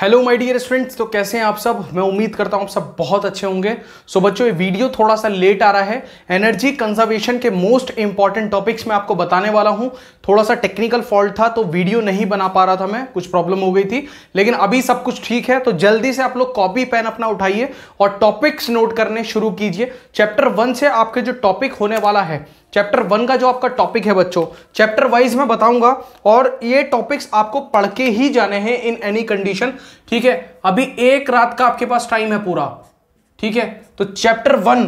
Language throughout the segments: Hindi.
हेलो माय डियर स्टूडेंट्स तो कैसे हैं आप सब मैं उम्मीद करता हूं आप सब बहुत अच्छे होंगे सो so, बच्चों ये वीडियो थोड़ा सा लेट आ रहा है एनर्जी कंजर्वेशन के मोस्ट इंपॉर्टेंट टॉपिक्स मैं आपको बताने वाला हूं थोड़ा सा टेक्निकल फॉल्ट था तो वीडियो नहीं बना पा रहा था मैं कुछ प्रॉब्लम हो गई थी लेकिन अभी सब कुछ ठीक है तो जल्दी से आप लोग कॉपी पेन अपना उठाइए और टॉपिक्स नोट करने शुरू कीजिए चैप्टर वन से आपके जो टॉपिक होने वाला है चैप्टर वन का जो आपका टॉपिक है बच्चों चैप्टर वाइज मैं बताऊंगा और ये टॉपिक्स आपको पढ़ के ही जाने हैं इन एनी कंडीशन ठीक है अभी एक रात का आपके पास टाइम है पूरा ठीक है तो चैप्टर वन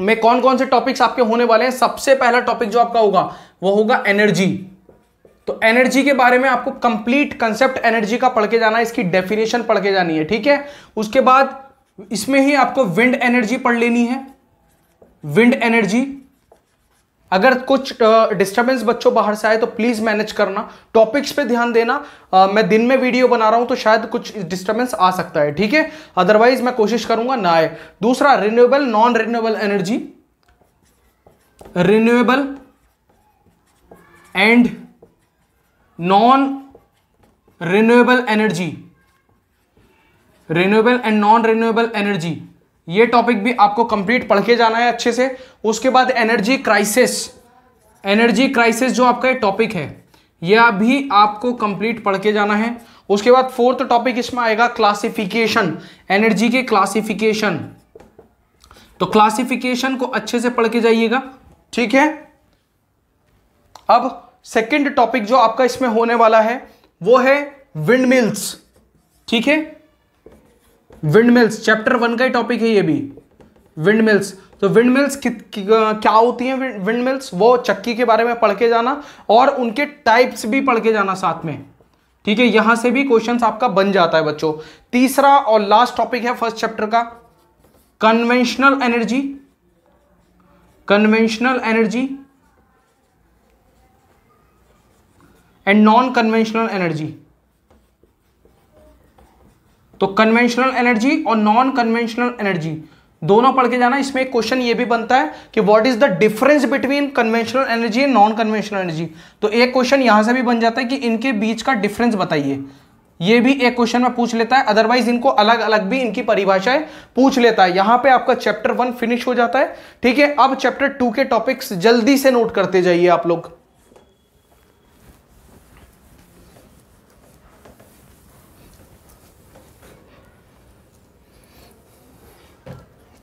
में कौन कौन से टॉपिक्स आपके होने वाले हैं सबसे पहला टॉपिक जो आपका होगा वो होगा एनर्जी तो एनर्जी के बारे में आपको कंप्लीट कंसेप्ट एनर्जी का पढ़ के जाना है इसकी डेफिनेशन पढ़ के जानी है ठीक है उसके बाद इसमें ही आपको विंड एनर्जी पढ़ लेनी है विंड एनर्जी अगर कुछ डिस्टर्बेंस बच्चों बाहर से आए तो प्लीज़ मैनेज करना टॉपिक्स पे ध्यान देना आ, मैं दिन में वीडियो बना रहा हूं तो शायद कुछ डिस्टर्बेंस आ सकता है ठीक है अदरवाइज मैं कोशिश करूंगा ना आए दूसरा renewable non renewable energy renewable and non renewable energy renewable and non renewable energy ये टॉपिक भी आपको कंप्लीट पढ़ के जाना है अच्छे से उसके बाद एनर्जी क्राइसिस एनर्जी क्राइसिस जो आपका टॉपिक है यह भी आपको कंप्लीट पढ़ के जाना है उसके बाद फोर्थ टॉपिक इसमें आएगा क्लासिफिकेशन एनर्जी के क्लासिफिकेशन तो क्लासिफिकेशन को अच्छे से पढ़ के जाइएगा ठीक है अब सेकंड टॉपिक जो आपका इसमें होने वाला है वो है विंडमिल्स ठीक है विंड मिल्स चैप्टर वन का ही टॉपिक है ये भी विंडमिल्स तो विंडमिल्स क्या होती हैं विंडमिल्स वो चक्की के बारे में पढ़ के जाना और उनके टाइप्स भी पढ़ के जाना साथ में ठीक है यहां से भी क्वेश्चन आपका बन जाता है बच्चों तीसरा और लास्ट टॉपिक है फर्स्ट चैप्टर का conventional energy conventional energy and non conventional energy तो कन्वेंशनल एनर्जी और नॉन कन्वेंशनल एनर्जी दोनों पढ़ के जाना इसमें एक क्वेश्चन ये भी बनता है कि what is the difference between conventional energy and non conventional energy तो एक क्वेश्चन यहां से भी बन जाता है कि इनके बीच का डिफरेंस बताइए ये भी एक क्वेश्चन में पूछ लेता है अदरवाइज इनको अलग अलग भी इनकी परिभाषाएं पूछ लेता है यहां पे आपका चैप्टर वन फिनिश हो जाता है ठीक है अब चैप्टर टू के टॉपिक्स जल्दी से नोट करते जाइए आप लोग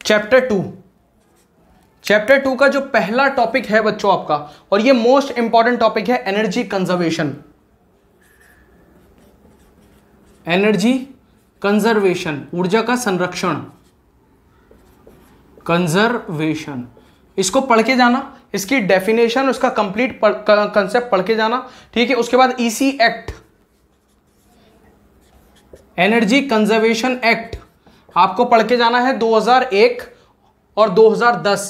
चैप्टर टू चैप्टर टू का जो पहला टॉपिक है बच्चों आपका और ये मोस्ट इंपॉर्टेंट टॉपिक है एनर्जी कंजर्वेशन एनर्जी कंजर्वेशन ऊर्जा का संरक्षण कंजर्वेशन इसको पढ़ के जाना इसकी डेफिनेशन उसका कंप्लीट कंसेप्ट पढ़ के जाना ठीक है उसके बाद EC act energy conservation act आपको पढ़ के जाना है 2001 और 2010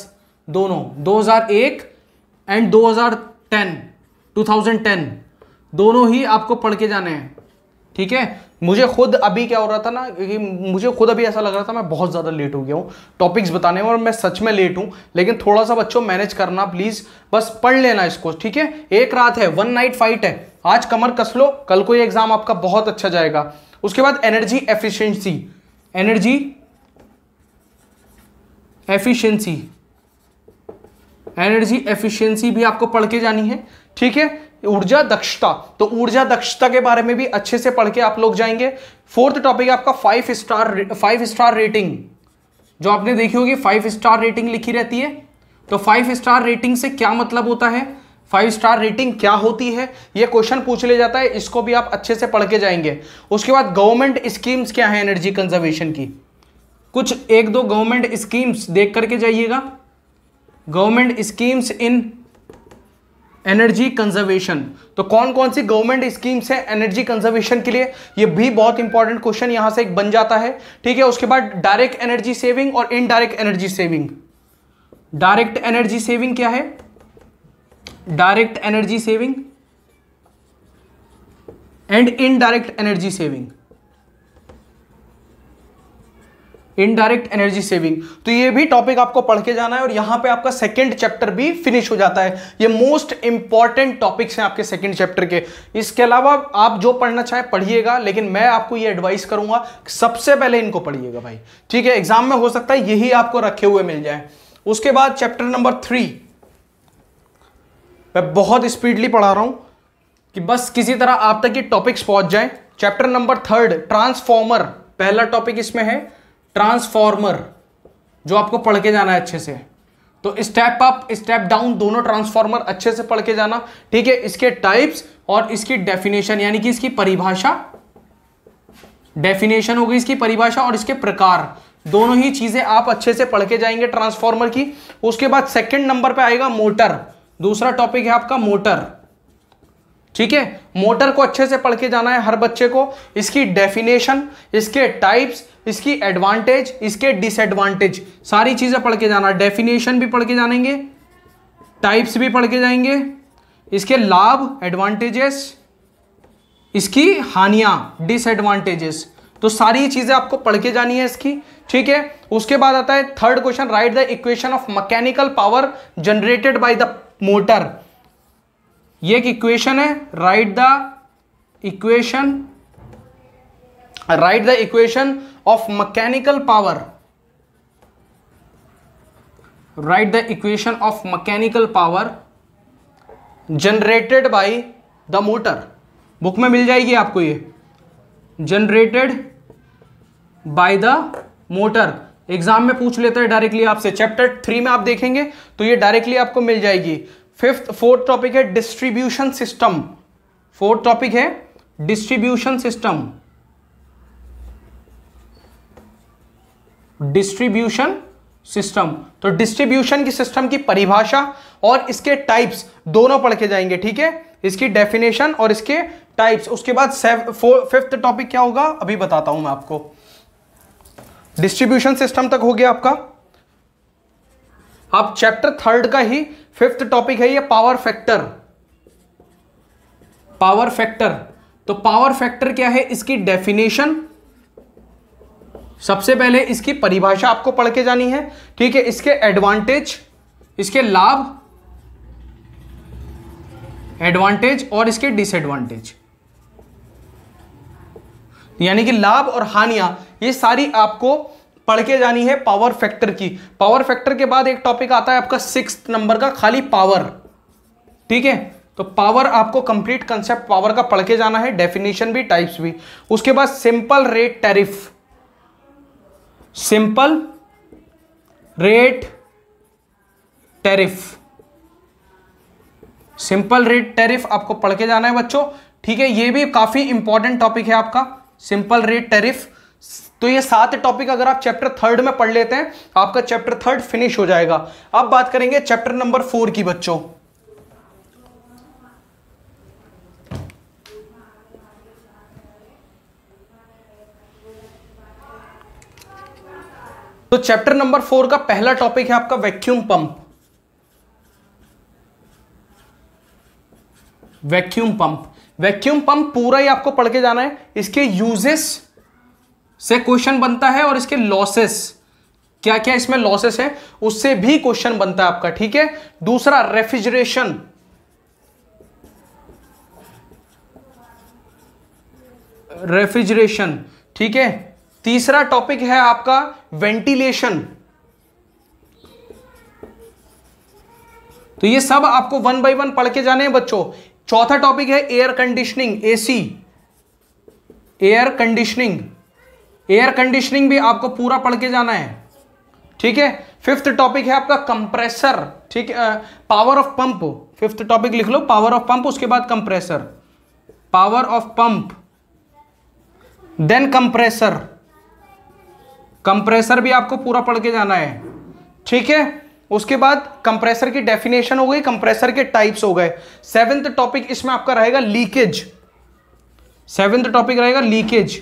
दोनों 2001 एंड 2010 2010 दोनों ही आपको पढ़ के जाने हैं ठीक है मुझे खुद अभी क्या हो रहा था ना कि मुझे खुद अभी ऐसा लग रहा था मैं बहुत ज़्यादा लेट हो गया हूँ टॉपिक्स बताने में और मैं सच में लेट हूँ लेकिन थोड़ा सा बच्चों मैनेज करना प्लीज़ बस पढ़ लेना इसको ठीक है एक रात है वन नाइट फाइट है आज कमर कस लो कल को ये एग्ज़ाम आपका बहुत अच्छा जाएगा उसके बाद energy efficiency energy efficiency energy efficiency भी आपको पढ़ के जानी है ठीक है ऊर्जा दक्षता तो ऊर्जा दक्षता के बारे में भी अच्छे से पढ़ के आप लोग जाएंगे फोर्थ टॉपिक आपका five star five star rating जो आपने देखी होगी फाइव स्टार रेटिंग लिखी रहती है तो फाइव स्टार रेटिंग से क्या मतलब होता है फाइव स्टार रेटिंग क्या होती है ये क्वेश्चन पूछ लिया जाता है इसको भी आप अच्छे से पढ़ के जाएंगे उसके बाद गवर्नमेंट स्कीम्स क्या है एनर्जी कंजर्वेशन की कुछ एक दो गवर्नमेंट स्कीम्स देख करके जाइएगा government schemes in energy conservation तो कौन कौन सी गवर्नमेंट स्कीम्स हैं एनर्जी कंजर्वेशन के लिए ये भी बहुत इंपॉर्टेंट क्वेश्चन यहां से एक बन जाता है ठीक है उसके बाद डायरेक्ट एनर्जी सेविंग और indirect energy saving direct energy saving क्या है direct energy saving and indirect energy saving indirect energy saving तो ये भी टॉपिक आपको पढ़ के जाना है और यहां पे आपका सेकंड चैप्टर भी फिनिश हो जाता है ये मोस्ट इंपॉर्टेंट टॉपिक्स हैं आपके सेकंड चैप्टर के इसके अलावा आप जो पढ़ना चाहें पढ़िएगा लेकिन मैं आपको ये एडवाइस करूंगा सबसे पहले इनको पढ़िएगा भाई ठीक है एग्जाम में हो सकता है यही आपको रखे हुए मिल जाए उसके बाद चैप्टर नंबर थ्री मैं बहुत स्पीडली पढ़ा रहा हूं कि बस किसी तरह आप तक ये टॉपिक्स पहुंच जाए चैप्टर नंबर थर्ड ट्रांसफॉर्मर पहला टॉपिक इसमें है ट्रांसफॉर्मर जो आपको पढ़ के जाना है अच्छे से तो स्टेप अप स्टेप डाउन दोनों ट्रांसफॉर्मर अच्छे से पढ़ के जाना ठीक है इसके टाइप्स और इसकी डेफिनेशन यानी कि इसकी परिभाषा डेफिनेशन होगी इसकी परिभाषा और इसके प्रकार दोनों ही चीजें आप अच्छे से पढ़ के जाएंगे ट्रांसफॉर्मर की उसके बाद सेकंड नंबर पे आएगा मोटर दूसरा टॉपिक है आपका मोटर ठीक है मोटर को अच्छे से पढ़ के जाना है हर बच्चे को इसकी डेफिनेशन इसके टाइप्स इसकी एडवांटेज इसके डिसएडवांटेज सारी चीज़ें पढ़ के जाना डेफिनेशन भी पढ़ के जानेंगे टाइप्स भी पढ़ के जाएंगे इसके लाभ एडवांटेजेस इसकी हानियां डिसएडवांटेजेस तो सारी चीज़ें आपको पढ़ के जानी है इसकी ठीक है उसके बाद आता है third question write the equation of mechanical power generated by the motor ये एक इक्वेशन है write the equation write the equation of mechanical power write the equation of mechanical power generated by the motor book में मिल जाएगी आपको ये generated by the motor exam में पूछ लेता है डायरेक्टली आपसे चैप्टर थ्री में आप देखेंगे तो ये डायरेक्टली आपको मिल जाएगी फिफ्थ फोर्थ टॉपिक है डिस्ट्रीब्यूशन सिस्टम फोर्थ टॉपिक है डिस्ट्रीब्यूशन सिस्टम डिस्ट्रीब्यूशन सिस्टम तो डिस्ट्रीब्यूशन की सिस्टम की परिभाषा और इसके टाइप्स दोनों पढ़ के जाएंगे ठीक है इसकी डेफिनेशन और इसके टाइप्स उसके बाद फिफ्थ टॉपिक क्या होगा अभी बताता हूं मैं आपको डिस्ट्रीब्यूशन सिस्टम तक हो गया आपका आप चैप्टर थर्ड का ही फिफ्थ टॉपिक है ये पावर फैक्टर पावर फैक्टर तो पावर फैक्टर क्या है इसकी डेफिनेशन सबसे पहले इसकी परिभाषा आपको पढ़ के जानी है ठीक है इसके एडवांटेज इसके लाभ एडवांटेज और इसके डिसएडवांटेज यानी कि लाभ और हानियां ये सारी आपको पढ़ के जानी है पावर फैक्टर की पावर फैक्टर के बाद एक टॉपिक आता है आपका सिक्स नंबर का खाली पावर ठीक है तो पावर आपको कंप्लीट कंसेप्ट पावर का पढ़ के जाना है डेफिनेशन भी टाइप्स भी उसके बाद simple rate tariff simple rate tariff simple rate tariff आपको पढ़ के जाना है बच्चों ठीक है ये भी काफी इंपॉर्टेंट टॉपिक है आपका सिंपल रेट टैरिफ तो ये सात टॉपिक अगर आप चैप्टर थर्ड में पढ़ लेते हैं आपका चैप्टर थर्ड फिनिश हो जाएगा अब बात करेंगे चैप्टर नंबर फोर की बच्चों तो चैप्टर नंबर फोर का पहला टॉपिक है आपका vacuum pump vacuum pump vacuum pump पूरा ही आपको पढ़ के जाना है इसके यूजेस से क्वेश्चन बनता है और इसके लॉसेस क्या क्या इसमें लॉसेस है उससे भी क्वेश्चन बनता है आपका ठीक है दूसरा रेफ्रिजरेशन रेफ्रिजरेशन ठीक है तीसरा टॉपिक है आपका वेंटिलेशन तो ये सब आपको वन बाई वन पढ़ के जाने हैं बच्चों चौथा टॉपिक है air conditioning AC air conditioning air conditioning भी आपको पूरा पढ़ के जाना है ठीक है फिफ्थ टॉपिक है आपका कंप्रेसर ठीक है power of pump fifth topic लिख लो पावर ऑफ पंप उसके बाद compressor power of pump then compressor compressor भी आपको पूरा पढ़ के जाना है ठीक है उसके बाद कंप्रेसर की डेफिनेशन हो गई कंप्रेसर के टाइप्स हो गए सेवेंथ टॉपिक इसमें आपका रहेगा लीकेज सेवेंथ टॉपिक रहेगा लीकेज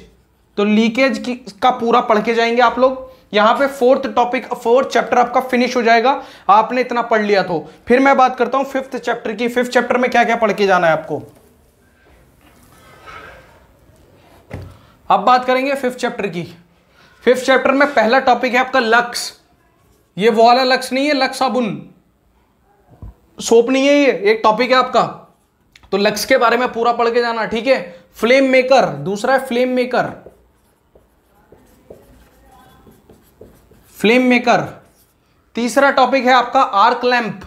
तो लीकेज का पूरा पढ़ के जाएंगे आप लोग यहां पे फोर्थ टॉपिक फोर्थ चैप्टर आपका फिनिश हो जाएगा आपने इतना पढ़ लिया तो फिर मैं बात करता हूं फिफ्थ चैप्टर की फिफ्थ चैप्टर में क्या क्या पढ़ के जाना है आपको अब बात करेंगे फिफ्थ चैप्टर की फिफ्थ चैप्टर में पहला टॉपिक है आपका लक्स ये वो वाला लक्स नहीं है लक्स साबुन सोप नहीं है ये एक टॉपिक है आपका तो लक्स के बारे में पूरा पढ़ के जाना ठीक है फ्लेम मेकर दूसरा है फ्लेम मेकर फ्लेम मेकर तीसरा टॉपिक है आपका arc lamp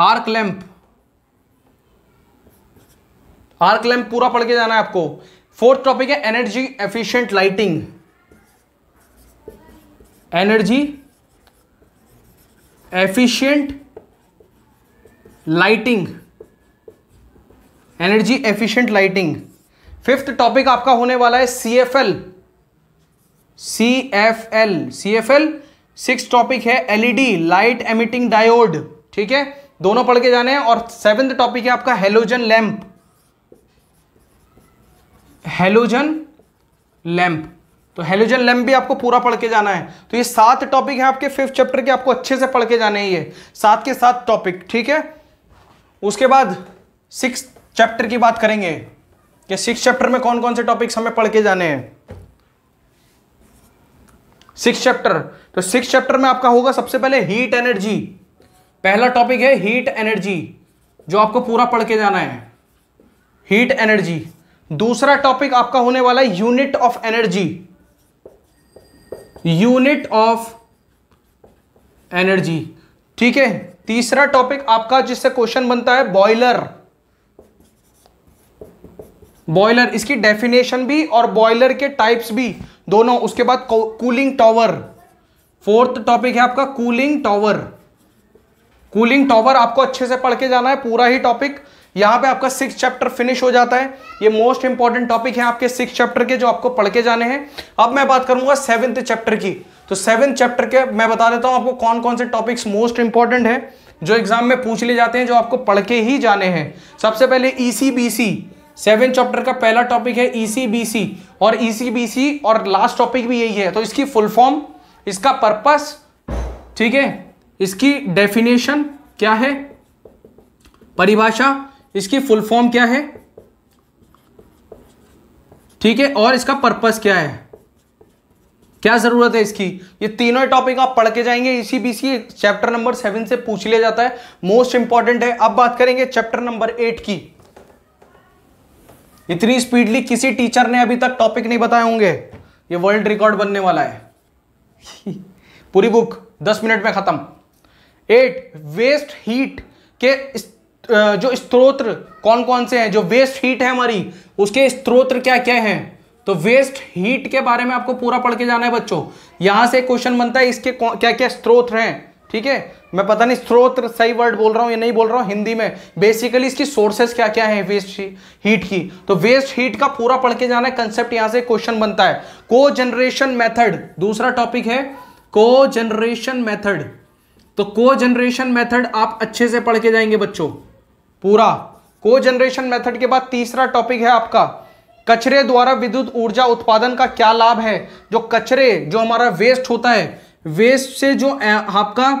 arc lamp arc lamp पूरा पढ़ के जाना है आपको फोर्थ टॉपिक है energy efficient lighting energy efficient lighting energy efficient lighting fifth topic आपका होने वाला है C F L C F L C F L six topic है एलईडी लाइट एमिटिंग डायोड ठीक है दोनों पढ़ के जाने हैं और सेवेंथ टॉपिक है आपका हेलोजन लैंप हेलोजन लैंप तो हेलोजन लैंप भी आपको पूरा पढ़ के जाना है तो ये सात टॉपिक है आपके फिफ्थ चैप्टर के आपको अच्छे से पढ़ के जाने ही है सात के सात टॉपिक ठीक है उसके बाद सिक्स चैप्टर की बात करेंगे कि सिक्स चैप्टर में कौन कौन से टॉपिक्स हमें पढ़ के जाने हैं सिक्स चैप्टर तो सिक्स चैप्टर में आपका होगा सबसे पहले हीट एनर्जी पहला टॉपिक है हीट एनर्जी जो आपको पूरा पढ़ के जाना है हीट एनर्जी दूसरा टॉपिक आपका होने वाला है unit of energy unit of energy ठीक है तीसरा टॉपिक आपका जिससे क्वेश्चन बनता है बॉयलर बॉयलर इसकी डेफिनेशन भी और बॉयलर के टाइप्स भी दोनों उसके बाद कूलिंग टॉवर फोर्थ टॉपिक है आपका कूलिंग टॉवर कूलिंग टॉवर आपको अच्छे से पढ़ के जाना है पूरा ही टॉपिक यहां पे आपका सिक्स चैप्टर फिनिश हो जाता है ये मोस्ट इंपॉर्टेंट टॉपिक है आपके सिक्स चैप्टर के जो आपको पढ़ के जाने हैं अब मैं बात करूंगा सेवेंथ चैप्टर की तो सेवेंथ चैप्टर के मैं बता देता हूं आपको कौन कौन से टॉपिक्स मोस्ट इंपॉर्टेंट है जो एग्जाम में पूछ लिए जाते हैं जो आपको पढ़ के ही जाने हैं सबसे पहले E C B C seven chapter का पहला टॉपिक है ईसीबीसी e और ईसीबीसी e और लास्ट टॉपिक भी यही है तो इसकी फुल फॉर्म इसका पर्पस ठीक है इसकी डेफिनेशन क्या है परिभाषा इसकी फुल फॉर्म क्या है ठीक है और इसका पर्पस क्या है क्या जरूरत है इसकी ये तीनों टॉपिक आप पढ़ के जाएंगे इसी बीच चैप्टर नंबर सेवन से पूछ लिया जाता है मोस्ट इंपॉर्टेंट है अब बात करेंगे चैप्टर नंबर एट की इतनी स्पीडली किसी टीचर ने अभी तक टॉपिक नहीं बताए होंगे ये वर्ल्ड रिकॉर्ड बनने वाला है पूरी बुक दस मिनट में खत्म एट वेस्ट हीट के जो स्त्रोत्र कौन कौन से हैं जो वेस्ट हीट है हमारी उसके स्त्रोत्र क्या क्या हैं तो वेस्ट हीट के बारे में आपको पूरा पढ़ के जाना है बच्चों यहां से क्वेश्चन बनता है इसके क्या क्या स्त्रोत हैं ठीक है मैं पता नहीं स्रोत सही वर्ड बोल रहा हूँ या नहीं बोल रहा हूँ हिंदी में बेसिकली इसकी सोर्सेस क्या क्या है वेस्ट हीट की तो वेस्ट हीट का पूरा पढ़ के जाना है कंसेप्ट यहां से क्वेश्चन बनता है को जनरेशन मैथड दूसरा टॉपिक है को जनरेशन मैथड तो को जनरेशन मैथड आप अच्छे से पढ़ के जाएंगे बच्चों पूरा को जनरेशन मेथड के बाद तीसरा टॉपिक है आपका कचरे द्वारा विद्युत ऊर्जा उत्पादन का क्या लाभ है जो कचरे जो हमारा वेस्ट होता है वेस्ट से जो आपका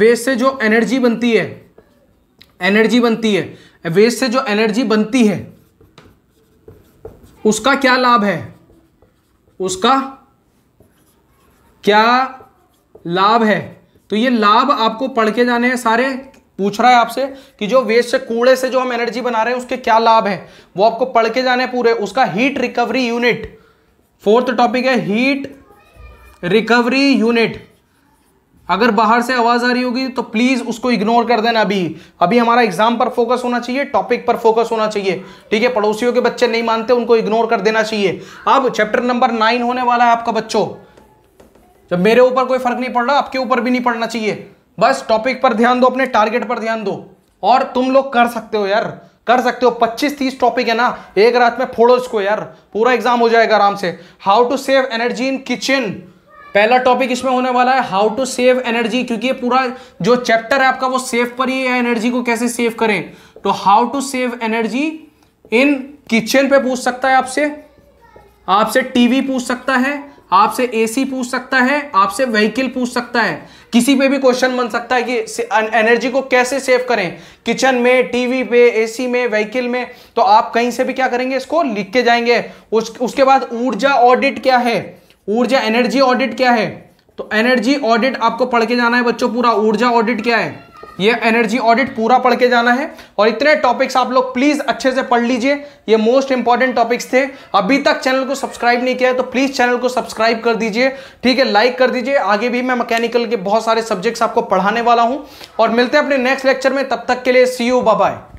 वेस्ट से जो एनर्जी बनती है एनर्जी बनती है वेस्ट से जो एनर्जी बनती है उसका क्या लाभ है उसका क्या लाभ है तो ये लाभ आपको पढ़ के जाने हैं सारे पूछ रहा है आपसे कि जो वेस्ट से कूड़े से जो हम एनर्जी बना रहे हैं उसके क्या लाभ है वो आपको पढ़ के जाने पूरे उसका heat recovery unit fourth topic है हीट रिकवरी यूनिट अगर बाहर से आवाज आ रही होगी तो प्लीज उसको इग्नोर कर देना अभी अभी हमारा एग्जाम पर फोकस होना चाहिए टॉपिक पर फोकस होना चाहिए ठीक है पड़ोसियों के बच्चे नहीं मानते उनको इग्नोर कर देना चाहिए अब चैप्टर नंबर नाइन होने वाला है आपका बच्चों जब मेरे ऊपर कोई फर्क नहीं पड़ रहा आपके ऊपर भी नहीं पड़ना चाहिए बस टॉपिक पर ध्यान दो अपने टारगेट पर ध्यान दो और तुम लोग कर सकते हो यार कर सकते हो 25-30 टॉपिक है ना एक रात में फोड़ो इसको यार पूरा एग्जाम हो जाएगा आराम से how to save energy in kitchen पहला टॉपिक इसमें होने वाला है हाउ टू सेव एनर्जी क्योंकि ये पूरा जो चैप्टर है आपका वो सेव पर ही है एनर्जी को कैसे सेव करें तो how to save energy in kitchen पे पूछ सकता है आपसे आपसे टीवी पूछ सकता है आपसे एसी पूछ सकता है आपसे व्हीकल पूछ सकता है किसी पे भी क्वेश्चन बन सकता है कि एनर्जी को कैसे सेव करें किचन में टीवी पे एसी में व्हीकल में तो आप कहीं से भी क्या करेंगे इसको लिख के जाएंगे उस, उसके बाद ऊर्जा ऑडिट क्या है ऊर्जा एनर्जी ऑडिट क्या है तो एनर्जी ऑडिट आपको पढ़ के जाना है बच्चों पूरा ऊर्जा ऑडिट क्या है ये एनर्जी ऑडिट पूरा पढ़ के जाना है और इतने टॉपिक्स आप लोग प्लीज अच्छे से पढ़ लीजिए ये मोस्ट इंपॉर्टेंट टॉपिक्स थे अभी तक चैनल को सब्सक्राइब नहीं किया है तो प्लीज चैनल को सब्सक्राइब कर दीजिए ठीक है लाइक कर दीजिए आगे भी मैं मैकेनिकल के बहुत सारे सब्जेक्ट्स आपको पढ़ाने वाला हूँ और मिलते हैं अपने नेक्स्ट लेक्चर में तब तक के लिए सी यू बाय